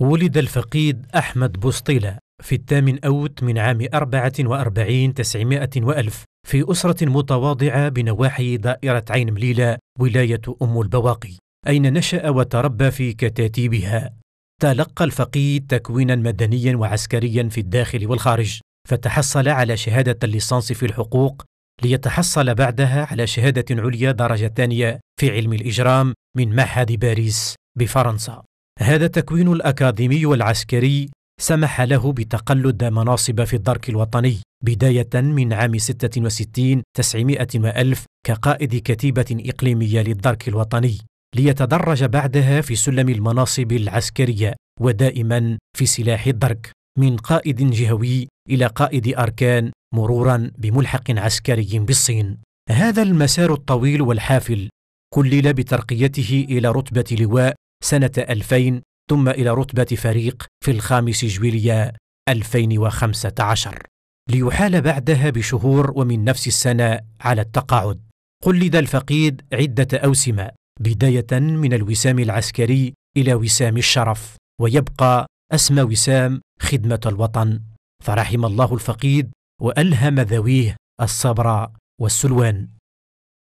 ولد الفقيد أحمد بوسطيلة في الثامن أوت من عام 44 تسعمائة وألف في أسرة متواضعة بنواحي دائرة عين مليلة ولاية أم البواقي أين نشأ وتربى في كتاتيبها تلقى الفقيد تكوينا مدنيا وعسكريا في الداخل والخارج فتحصل على شهادة الليسانس في الحقوق ليتحصل بعدها على شهادة عليا درجة ثانية في علم الإجرام من معهد باريس بفرنسا هذا التكوين الأكاديمي والعسكري سمح له بتقلد مناصب في الدرك الوطني بداية من عام 66 900 وألف كقائد كتيبة إقليمية للدرك الوطني ليتدرج بعدها في سلم المناصب العسكرية ودائما في سلاح الدرك من قائد جهوي إلى قائد أركان مرورا بملحق عسكري بالصين هذا المسار الطويل والحافل كلل بترقيته إلى رتبة لواء سنة 2000 ثم إلى رتبة فريق في الخامس جويلية 2015 ليحال بعدها بشهور ومن نفس السنة على التقاعد قلد الفقيد عدة أوسمة بداية من الوسام العسكري إلى وسام الشرف ويبقى أسمى وسام خدمة الوطن فرحم الله الفقيد وألهم ذويه الصبر والسلوان